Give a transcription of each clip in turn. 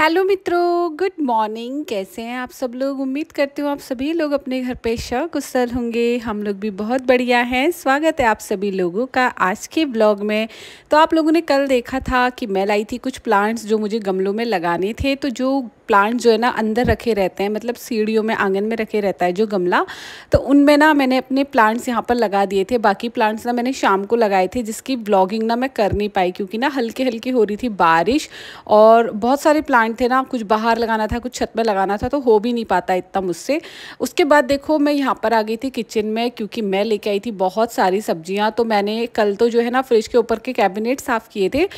hello मित्रों good morning कैसे हैं आप सब लोग उम्मीद करती हूँ आप सभी लोग अपने घर पे शकुशल होंगे हम लोग भी बहुत बढ़िया हैं स्वागत है आप सभी लोगों का आज के ब्लॉग में तो आप लोगों ने कल देखा था कि मैं लाई थी कुछ प्लांट्स जो मुझे गमलों में लगाने थे तो जो प्लांट जो है ना अंदर रखे रहते हैं मतलब सीढ़ियों में आंगन में रखे रहता है जो गमला तो उनमें ना मैंने अपने प्लांट्स यहाँ पर लगा दिए थे बाकी प्लांट्स ना मैंने शाम को लगाए थे जिसकी ब्लॉगिंग ना मैं कर नहीं पाई क्योंकि ना हल्की हल्की हो रही थी बारिश और बहुत सारे प्लांट थे ना कुछ बाहर लगाना था कुछ छत में लगाना था तो हो भी नहीं पाता इतना मुझसे उसके बाद देखो मैं यहाँ पर आ गई थी किचन में क्योंकि मैं लेके आई थी बहुत सारी सब्जियाँ तो मैंने कल तो जो है ना फ्रिज के ऊपर के कैबिनेट साफ़ किए थे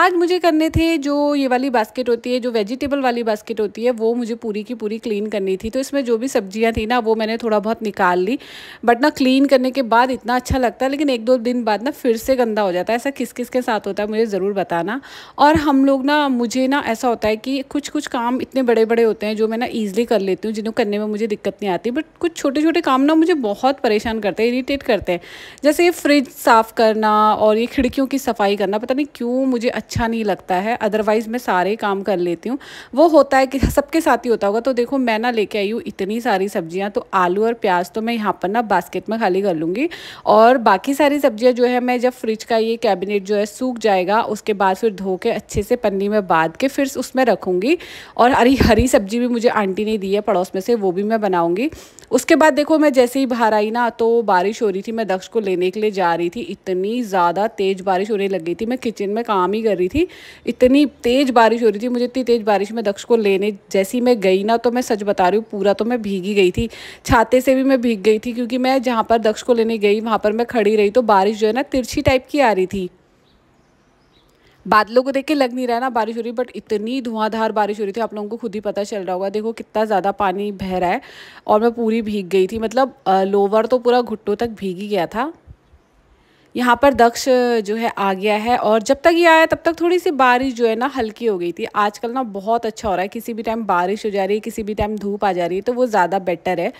आज मुझे करने थे जो ये वाली बास्केट होती है जो वेजिटेबल वाली बास्केट प्लेट होती है वो मुझे पूरी की पूरी क्लीन करनी थी तो इसमें जो भी सब्जियाँ थी ना वो मैंने थोड़ा बहुत निकाल ली बट ना क्लीन करने के बाद इतना अच्छा लगता है लेकिन एक दो दिन बाद ना फिर से गंदा हो जाता है ऐसा किस किस के साथ होता है मुझे ज़रूर बताना और हम लोग ना मुझे ना ऐसा होता है कि कुछ कुछ काम इतने बड़े बड़े होते हैं जो मैं ना ईजिली कर लेती हूँ जिन्हें करने में मुझे दिक्कत नहीं आती बट कुछ छोटे छोटे काम ना मुझे बहुत परेशान करते हैं इरीटेट करते हैं जैसे ये फ्रिज साफ़ करना और ये खिड़कियों की सफाई करना पता नहीं क्यों मुझे अच्छा नहीं लगता है अदरवाइज़ मैं सारे काम कर लेती हूँ वो होता है कि सबके साथ ही होता होगा तो देखो मैं ना लेके आई हूँ इतनी सारी सब्जियाँ तो आलू और प्याज तो मैं यहाँ पर ना बास्केट में खाली कर लूँगी और बाकी सारी सब्जियाँ जो है मैं जब फ्रिज का ये कैबिनेट जो है सूख जाएगा उसके बाद फिर धो के अच्छे से पन्नी में बांध के फिर उसमें रखूँगी और हरी हरी सब्जी भी मुझे आंटी ने दी है पड़ोस में से वो भी मैं बनाऊँगी उसके बाद देखो मैं जैसे ही बाहर आई ना तो बारिश हो रही थी मैं दक्ष को लेने के लिए जा रही थी इतनी ज़्यादा तेज़ बारिश होने लगी थी मैं किचन में काम ही कर रही थी इतनी तेज़ बारिश हो रही थी मुझे इतनी तेज़ बारिश में दक्ष को ले देने जैसी मैं गई ना तो मैं सच बता रही हूँ पूरा तो मैं भीगी गई थी छाते से भी मैं भीग गई थी क्योंकि मैं जहाँ पर दक्ष को लेने गई वहाँ पर मैं खड़ी रही तो बारिश जो है ना तिरछी टाइप की आ रही थी बादलों को देख के लग नहीं रहा ना बारिश हो रही बट इतनी धुआंधार बारिश हो रही थी आप लोगों को खुद ही पता चल रहा होगा देखो कितना ज़्यादा पानी बह रहा है और मैं पूरी भीग गई थी मतलब लोवर तो पूरा घुट्टों तक भीग ही गया था यहाँ पर दक्ष जो है आ गया है और जब तक ये आया तब तक थोड़ी सी बारिश जो है ना हल्की हो गई थी आजकल ना बहुत अच्छा हो रहा है किसी भी टाइम बारिश हो जा रही है किसी भी टाइम धूप आ जा रही है तो वो ज़्यादा बेटर है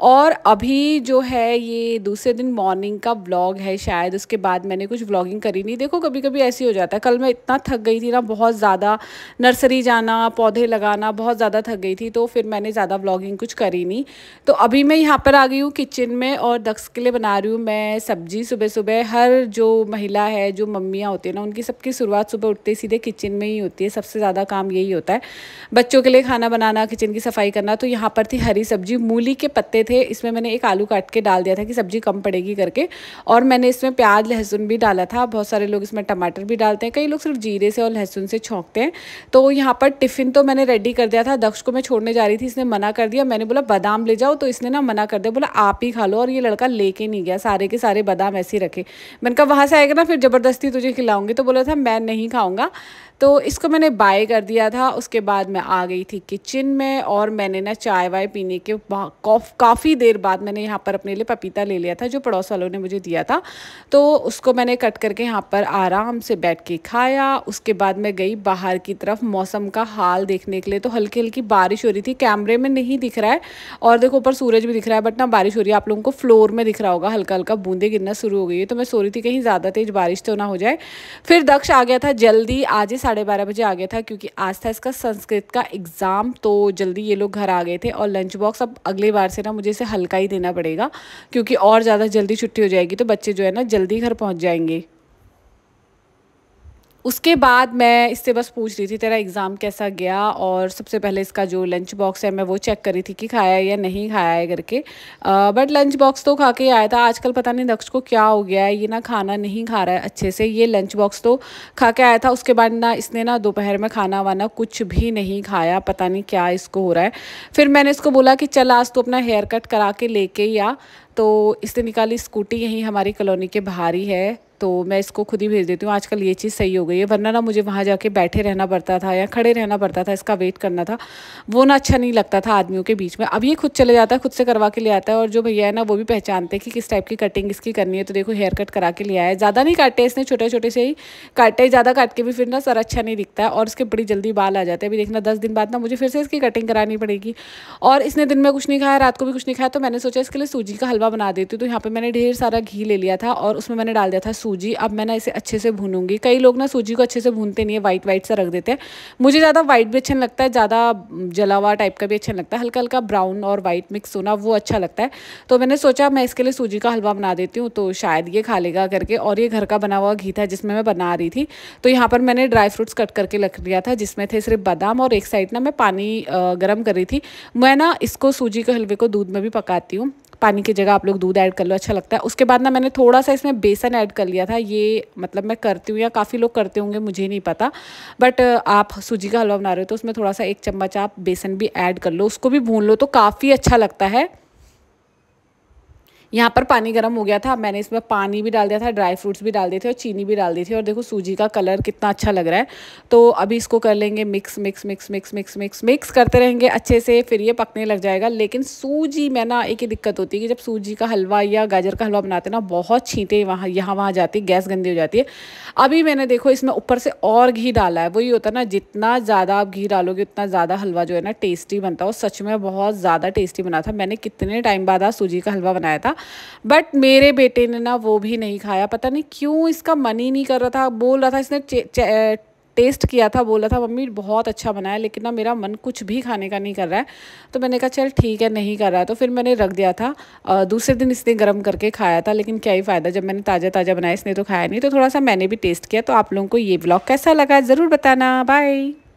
और अभी जो है ये दूसरे दिन मॉर्निंग का व्लॉग है शायद उसके बाद मैंने कुछ व्लॉगिंग करी नहीं देखो कभी कभी ऐसे हो जाता है कल मैं इतना थक गई थी ना बहुत ज़्यादा नर्सरी जाना पौधे लगाना बहुत ज़्यादा थक गई थी तो फिर मैंने ज़्यादा व्लॉगिंग कुछ करी नहीं तो अभी मैं यहाँ पर आ गई हूँ किचन में और दक्स के लिए बना रही हूँ मैं सब्जी सुबह सुबह हर जो महिला है जो मम्मियाँ होती है ना उनकी सबकी शुरुआत सुबह उठते सीधे किचन में ही होती है सबसे ज़्यादा काम यही होता है बच्चों के लिए खाना बनाना किचन की सफाई करना तो यहाँ पर थी हरी सब्जी मूली के पत्ते थे इसमें मैंने एक आलू काट के डाल दिया था कि सब्जी कम पड़ेगी करके और मैंने इसमें प्याज लहसुन भी डाला था बहुत सारे लोग इसमें टमाटर भी डालते हैं कई लोग सिर्फ जीरे से और लहसुन से छोंकते हैं तो यहाँ पर टिफ़िन तो मैंने रेडी कर दिया था दक्ष को मैं छोड़ने जा रही थी इसने मना कर दिया मैंने बोला बादाम ले जाओ तो इसने ना मना कर दिया बोला आप ही खा लो और ये लड़का लेके नहीं गया सारे के सारे बादाम ऐसे ही रखे मैंने कहा वहाँ से आएगा ना फिर ज़बरदस्ती तुझे खिलाऊंगी तो बोला था मैं नहीं खाऊंगा तो इसको मैंने बाय कर दिया था उसके बाद मैं आ गई थी किचन में और मैंने ना चाय वाय पीने के काफ़ी देर बाद मैंने यहाँ पर अपने लिए पपीता ले लिया था जो पड़ोस वालों ने मुझे दिया था तो उसको मैंने कट करके यहाँ पर आराम से बैठ के खाया उसके बाद मैं गई बाहर की तरफ मौसम का हाल देखने के लिए तो हल्की हल्की बारिश हो रही थी कैमरे में नहीं दिख रहा है और देखो ऊपर सूरज भी दिख रहा है बट ना बारिश हो रही है आप लोगों को फ्लोर में दिख रहा होगा हल्का हल्का बूंदे गिरना शुरू हो गई है तो मैं सो रही थी कहीं ज़्यादा तेज़ बारिश तो ना हो जाए फिर दक्ष आ गया था जल्दी आज ही साढ़े बारह बजे आ गया था क्योंकि आज था इसका संस्कृत का एग्ज़ाम तो जल्दी ये लोग घर आ गए थे और लंच बॉक्स अब अगली बार से ना मुझे इसे हल्का ही देना पड़ेगा क्योंकि और ज़्यादा जल्दी छुट्टी हो जाएगी तो बच्चे जो है ना जल्दी घर पहुँच जाएंगे उसके बाद मैं इससे बस पूछ रही थी तेरा एग्ज़ाम कैसा गया और सबसे पहले इसका जो लंच बॉक्स है मैं वो चेक करी थी कि खाया है या नहीं खाया है करके बट लंच बॉक्स तो खा के आया था आजकल पता नहीं दक्ष को क्या हो गया है ये ना खाना नहीं खा रहा है अच्छे से ये लंच बॉक्स तो खा के आया था उसके बाद ना इसने ना दोपहर में खाना वाना कुछ भी नहीं खाया पता नहीं क्या इसको हो रहा है फिर मैंने इसको बोला कि चल आज तो अपना हेयर कट करा के लेके या तो इसने निकाली स्कूटी यहीं हमारी कॉलोनी के बाहर ही है तो मैं इसको खुद ही भेज देती हूँ आजकल ये चीज़ सही हो गई है वरना ना मुझे वहाँ जाके बैठे रहना पड़ता था या खड़े रहना पड़ता था इसका वेट करना था वो ना अच्छा नहीं लगता था आदमियों के बीच में अब ये खुद चले जाता है खुद से करवा के ले आता है और जो भैया है ना वो भी पहचानते हैं कि किस टाइप की कटिंग इसकी करनी है तो देखो हेयर कट करा के ले आया है ज़्यादा नहीं काटे इसने छोटे छोटे से ही काटे ज़्यादा काट के भी फिर ना सर अच्छा नहीं दिखता है और इसके बड़ी जल्दी बाल आ जाते हैं अभी देखना दस दिन बाद ना मुझे फिर से इसकी कटिंग करानी पड़ेगी और इसने दिन में कुछ नहीं खाया रात को भी कुछ नहीं खाया तो मैंने सोचा इसके लिए सूजी का हलवा बना देती हूँ तो यहाँ पर मैंने ढेर सारा घी ले लिया था और उसमें मैंने डाल दिया था सूजी अब मैं ना इसे अच्छे से भूनूंगी कई लोग ना सूजी को अच्छे से भूनते नहीं है वाइट वाइट सा रख देते हैं मुझे ज़्यादा वाइट भी अच्छा लगता है ज़्यादा जला हुआ टाइप का भी अच्छा लगता है हल्का हल्का ब्राउन और वाइट मिक्स होना वो अच्छा लगता है तो मैंने सोचा मैं इसके लिए सूजी का हलवा बना देती हूँ तो शायद ये खा लेगा करके और ये घर का बना हुआ घी था जिसमें मैं बना रही थी तो यहाँ पर मैंने ड्राई फ्रूट्स कट करके रख लिया था जिसमें थे सिर्फ बादाम और एक साइड ना मैं पानी गर्म कर रही थी मैं ना इसको सूजी के हलवे को दूध में भी पकाती हूँ पानी की जगह आप लोग दूध ऐड कर लो अच्छा लगता है उसके बाद ना मैंने थोड़ा सा इसमें बेसन ऐड कर लिया दिया था ये मतलब मैं करती हूँ या काफ़ी लोग करते होंगे मुझे नहीं पता बट आप सूजी का हलवा बना रहे हो तो उसमें थोड़ा सा एक चम्मच आप बेसन भी ऐड कर लो उसको भी भून लो तो काफ़ी अच्छा लगता है यहाँ पर पानी गर्म हो गया था मैंने इसमें पानी भी डाल दिया था ड्राई फ्रूट्स भी डाल दिए थे और चीनी भी डाल दी थी और देखो सूजी का कलर कितना अच्छा लग रहा है तो अभी इसको कर लेंगे mix mix mix mix mix mix mix करते रहेंगे अच्छे से फिर ये पकने लग जाएगा लेकिन सूजी में ना एक ही दिक्कत होती है कि जब सूजी का हलवा या गाजर का हलवा बनाते ना बहुत छींटे वहाँ यहाँ वहाँ जाती गैस गंदी हो जाती है अभी मैंने देखो इसमें ऊपर से और घी डाला है वही होता है ना जितना ज़्यादा आप घी डालोगे उतना ज़्यादा हलवा जो है ना टेस्टी बनता है और सच में बहुत ज़्यादा टेस्टी बना था मैंने कितने टाइम बाद आज सूजी का हलवा बनाया था बट मेरे बेटे ने ना वो भी नहीं खाया पता नहीं क्यों इसका मन ही नहीं कर रहा था बोल रहा था इसने टेस्ट किया था बोला था मम्मी बहुत अच्छा बनाया लेकिन ना मेरा मन कुछ भी खाने का नहीं कर रहा है तो मैंने कहा चल ठीक है नहीं कर रहा है तो फिर मैंने रख दिया था आ, दूसरे दिन इसने गर्म करके खाया था लेकिन क्या ही फ़ायदा जब मैंने ताज़ा ताज़ा बनाया इसने तो खाया नहीं तो थोड़ा सा मैंने भी टेस्ट किया तो आप लोगों को ये ब्लॉग कैसा लगा ज़रूर बताना बाय